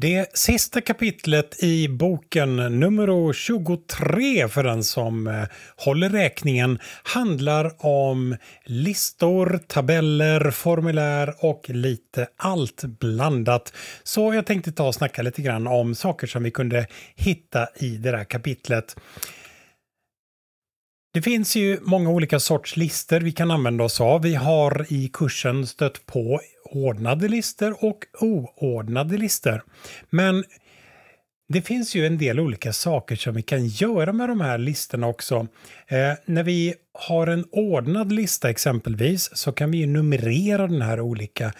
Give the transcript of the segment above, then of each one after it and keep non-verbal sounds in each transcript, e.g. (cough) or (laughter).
Det sista kapitlet i boken, nummer 23 för den som eh, håller räkningen, handlar om listor, tabeller, formulär och lite allt blandat. Så jag tänkte ta och snacka lite grann om saker som vi kunde hitta i det där kapitlet. Det finns ju många olika sorts listor vi kan använda oss av. Vi har i kursen stött på ordnade listor och oordnade listor. Men det finns ju en del olika saker som vi kan göra med de här listorna också. Eh, när vi har en ordnad lista exempelvis så kan vi ju numrera den här olika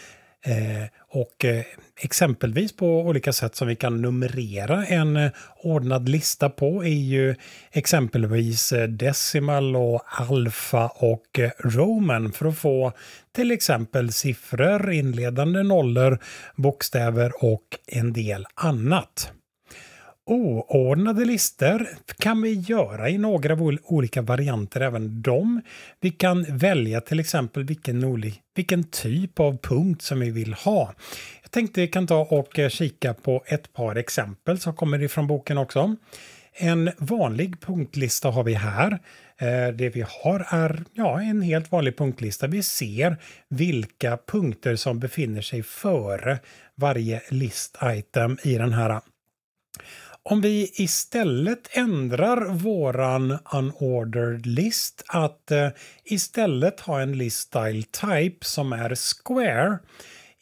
Eh, och eh, exempelvis på olika sätt som vi kan numrera en eh, ordnad lista på är ju exempelvis decimal och alfa och roman för att få till exempel siffror, inledande nollor, bokstäver och en del annat oordnade listor kan vi göra i några olika varianter även dem. Vi kan välja till exempel vilken, vilken typ av punkt som vi vill ha. Jag tänkte vi kan ta och eh, kika på ett par exempel som kommer ifrån boken också. En vanlig punktlista har vi här. Eh, det vi har är ja, en helt vanlig punktlista. Vi ser vilka punkter som befinner sig före varje list-item i den här om vi istället ändrar våran unordered list att eh, istället ha en list style type som är square.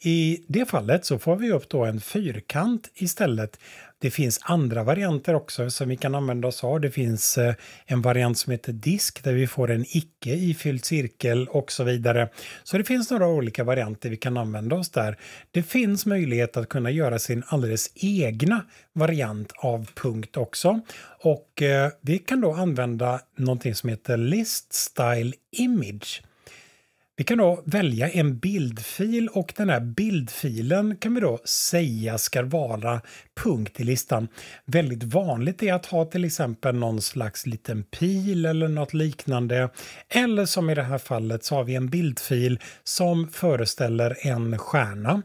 I det fallet så får vi upp då en fyrkant istället. Det finns andra varianter också som vi kan använda oss av. Det finns eh, en variant som heter disk där vi får en icke ifylld cirkel och så vidare. Så det finns några olika varianter vi kan använda oss där. Det finns möjlighet att kunna göra sin alldeles egna variant av punkt också. Och eh, vi kan då använda någonting som heter list style image. Vi kan då välja en bildfil och den här bildfilen kan vi då säga ska vara punkt i listan. Väldigt vanligt är att ha till exempel någon slags liten pil eller något liknande. Eller som i det här fallet så har vi en bildfil som föreställer en stjärna.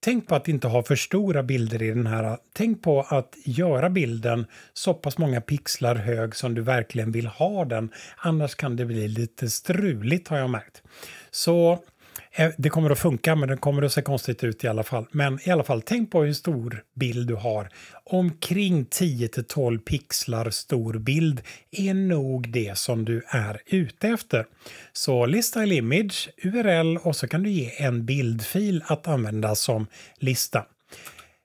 Tänk på att inte ha för stora bilder i den här. Tänk på att göra bilden så pass många pixlar hög som du verkligen vill ha den. Annars kan det bli lite struligt har jag märkt. Så Eh, det kommer att funka, men det kommer att se konstigt ut i alla fall. Men i alla fall, tänk på hur stor bild du har. Omkring 10 till 12 pixlar stor bild är nog det som du är ute efter. Så lista eller image, URL och så kan du ge en bildfil att använda som lista.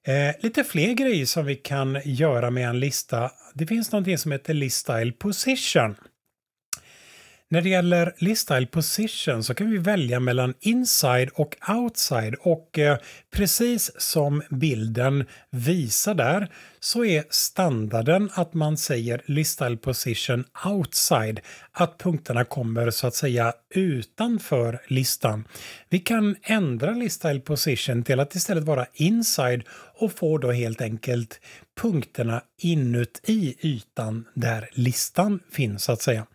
Eh, lite fler grejer som vi kan göra med en lista. Det finns någonting som heter List Position. När det gäller listile position så kan vi välja mellan inside och outside och eh, precis som bilden visar där så är standarden att man säger listile position outside, att punkterna kommer så att säga utanför listan. Vi kan ändra listile position till att istället vara inside och få då helt enkelt punkterna inuti ytan där listan finns så att säga.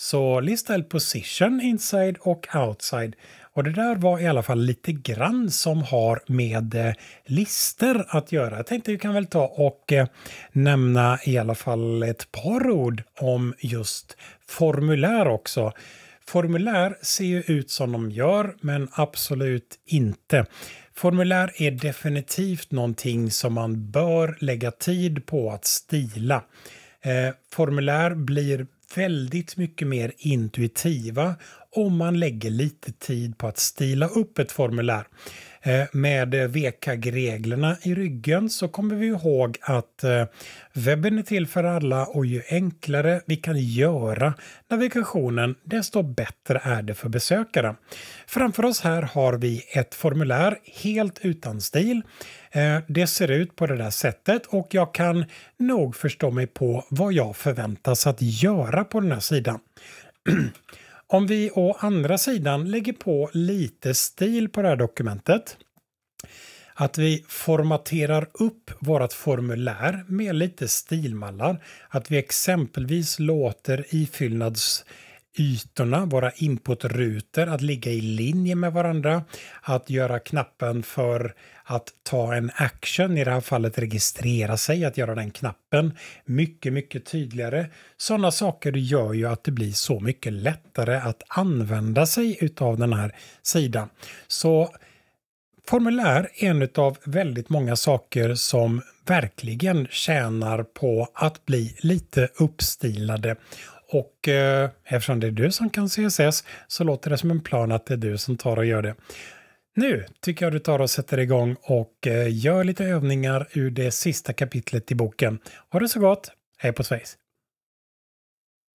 Så lista eld position inside och outside. Och det där var i alla fall lite grann som har med eh, lister att göra. Jag tänkte vi kan väl ta och eh, nämna i alla fall ett par ord om just formulär också. Formulär ser ju ut som de gör, men absolut inte. Formulär är definitivt någonting som man bör lägga tid på att stila. Eh, formulär blir väldigt mycket mer intuitiva om man lägger lite tid på att stila upp ett formulär. Eh, med WCAG-reglerna eh, i ryggen så kommer vi ihåg att eh, webben är till för alla och ju enklare vi kan göra navigationen desto bättre är det för besökaren. Framför oss här har vi ett formulär helt utan stil. Det ser ut på det där sättet och jag kan nog förstå mig på vad jag förväntas att göra på den här sidan. (clears throat) Om vi å andra sidan lägger på lite stil på det här dokumentet, att vi formaterar upp vårt formulär med lite stilmallar, att vi exempelvis låter ifyllnads ytorna, våra inputrutor, att ligga i linje med varandra, att göra knappen för att ta en action, i det här fallet registrera sig, att göra den knappen mycket, mycket tydligare. Sådana saker gör ju att det blir så mycket lättare att använda sig utav den här sidan. Så formulär är en av väldigt många saker som verkligen tjänar på att bli lite uppstilade och eh, eftersom det är du som kan CSS så låter det som en plan att det är du som tar och gör det. Nu tycker jag du tar och sätter igång och eh, gör lite övningar ur det sista kapitlet i boken. Ha det så gott! Hej på Svejs!